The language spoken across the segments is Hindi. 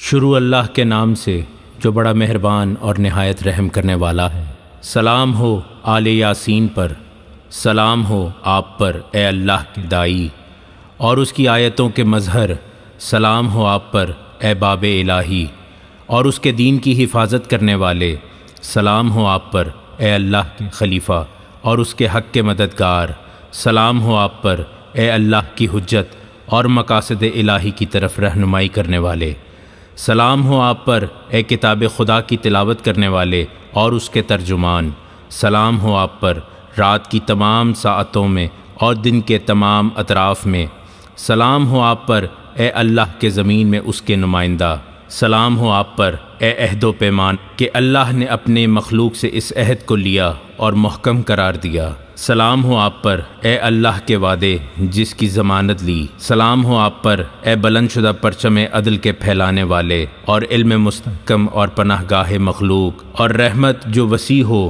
शुरू अल्लाह के नाम से जो बड़ा मेहरबान और नहायत रहम करने वाला है सलाम हो आल यासीन पर सलाम हो आप पर ए अल्लाह के दाई और उसकी आयतों के मज़हर सलाम हो आप पर ए बाब इलाही और उसके दीन की हिफाजत करने वाले सलाम हो आप पर ए अल्लाह के खलीफा और उसके हक़ के मददगार सलाम हो आप पर ए अल्लाह की हजत और मकासद इलाही की तरफ रहनुमाई करने वाले सलाम हो आप पर ए किताब खुदा की तिलावत करने वाले और उसके तर्जुमान सलाम हो आप पर रात की तमाम सातों में और दिन के तमाम अतराफ़ में सलाम हो आप पर ए अल्लाह के ज़मीन में उसके नुमाइंदा सलाम हो आप पर एहदो पैमान के अल्लाह ने अपने मखलूक से इस अहद को लिया और महकम करार दिया सलाम हो आप पर ए अल्लाह के वादे जिसकी ज़मानत ली सलाम हो आप पर ए बुलंदशुदा परचम अदल के फैलाने वाले और इल्म मुस्तकम और पनाह गाह मखलूक और रहमत जो वसी हो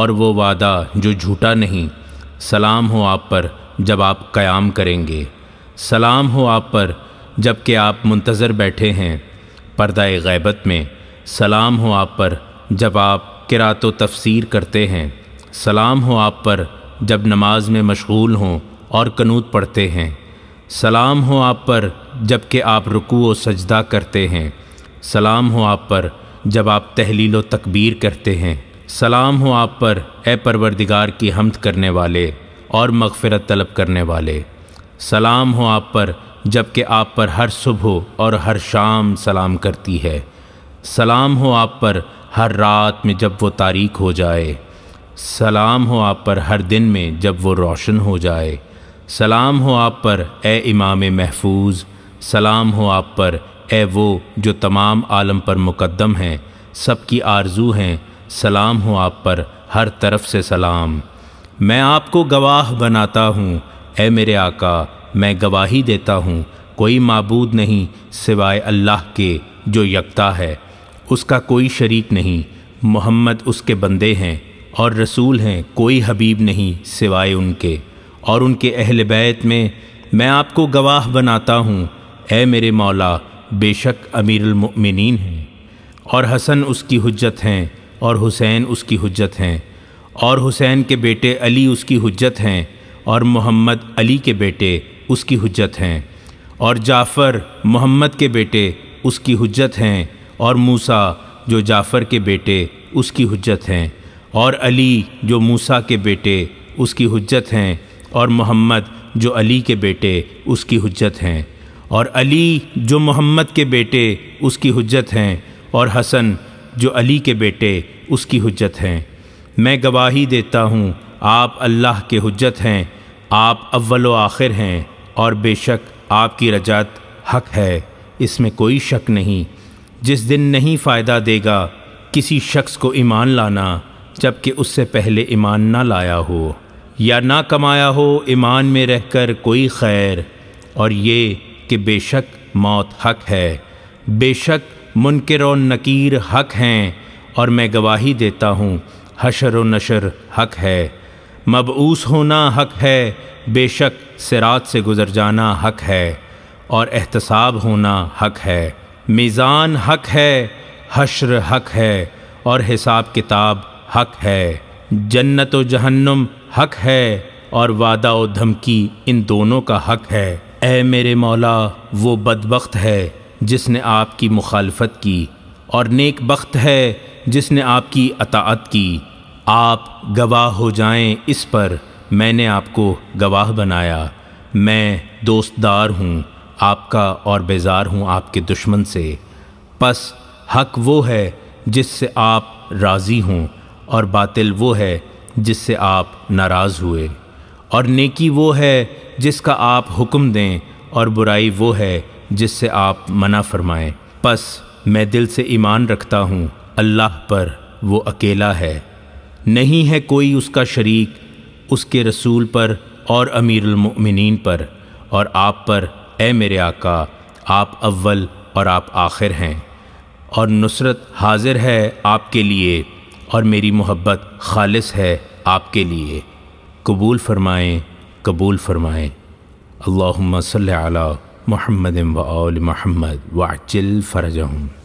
और वो वादा जो झूठा नहीं सलाम हो आप पर जब आप क़याम करेंगे सलाम हो आप पर जबकि आप मुंतज़र बैठे हैं पर्दा गैबत में सलाम हो आप पर जब आप किरात व तफसीर करते हैं सलाम हो आप पर जब नमाज में मशगूल हों और कनूत पढ़ते हैं सलाम हो आप पर जब आप रुकू व सजदा करते हैं सलाम हो आप पर जब आप तहलील व तकबीर करते हैं सलाम हो आप पर ए परवरदिगार की हमद करने वाले और मगफरत तलब करने वाले सलाम हो आप पर जबकि आप पर हर सुबह और हर शाम सलाम करती है सलाम हो आप पर हर रात में जब वो तारीख हो जाए सलाम हो आप पर हर दिन में जब वो रोशन हो जाए सलाम हो आप पर ए इमाम महफूज सलाम हो आप पर ए वो जो तमाम आलम पर मुकदम हैं सब की आरजू हैं सलाम हो आप पर हर तरफ से सलाम मैं आपको गवाह बनाता हूँ ए मेरे आका मैं गवाही देता हूँ कोई मबूद नहीं सिवाय अल्लाह के जो यकता है उसका कोई शरीक नहीं मोहम्मद उसके बंदे हैं और रसूल हैं कोई हबीब नहीं सिवाय उनके और उनके अहल बैत में मैं आपको गवाह बनाता हूँ ए मेरे मौला बेशक अमीरमिन हैं और हसन उसकी हजत हैं और हुसैन उसकी हजत हैं और हुसैन के बेटे अली उसकी हजत हैं और मोहम्मद अली के बेटे उसकी हजत हैं और जाफ़र मोहम्मद के बेटे उसकी हजत हैं और मूसा जो जाफ़र के बेटे उसकी हजत हैं और अली जो मूसा के बेटे उसकी हजत हैं और मोहम्मद जो अली के बेटे उसकी हजत हैं और अली जो मोहम्मद के बेटे उसकी हजत हैं और हसन जो अली के बेटे उसकी हजत हैं मैं गवाही देता हूँ आप अल्लाह के हजत हैं आप अव्वल आखिर हैं और बेशक आपकी रजात हक है इसमें कोई शक नहीं जिस दिन नहीं फ़ायदा देगा किसी शख्स को ईमान लाना जबकि उससे पहले ईमान ना लाया हो या ना कमाया हो ईमान में रहकर कोई खैर और ये कि बेशक मौत हक है बेशक मुनकर और नकीर हक हैं और मैं गवाही देता हूँ हशर व नशर हक है मबूस होना हक है बेशक सिरात से गुज़र जाना हक है और एहतसाब होना हक है मीज़ान हक है हश्र हक है और हिसाब किताब हक है जन्नत व जहन्नम हक है और वादा व धमकी इन दोनों का हक है ए मेरे मौला वो बदबख्त है जिसने आपकी मुखालफत की और नेक बख्त है जिसने आपकी अताअत की आप गवाह हो जाएं इस पर मैंने आपको गवाह बनाया मैं दोस्तदार हूँ आपका और बेजार हूँ आपके दुश्मन से बस हक वो है जिससे आप राज़ी हों और बातिल वो है जिससे आप नाराज़ हुए और नेकी वो है जिसका आप हुक्म दें और बुराई वो है जिससे आप मना फरमाएं बस मैं दिल से ईमान रखता हूँ अल्लाह पर वो अकेला है नहीं है कोई उसका शरीक उसके रसूल पर और अमीरमिन पर और आप पर ए मेरे आका आप अव्वल और आप आखिर हैं और नुसरत हाजिर है आपके लिए और मेरी मोहब्बत खालिस है आपके लिए कबूल फरमाएँ कबूल फरमाएँ अल्लाह सल महमद महमद वाचिल फ़रजहूँ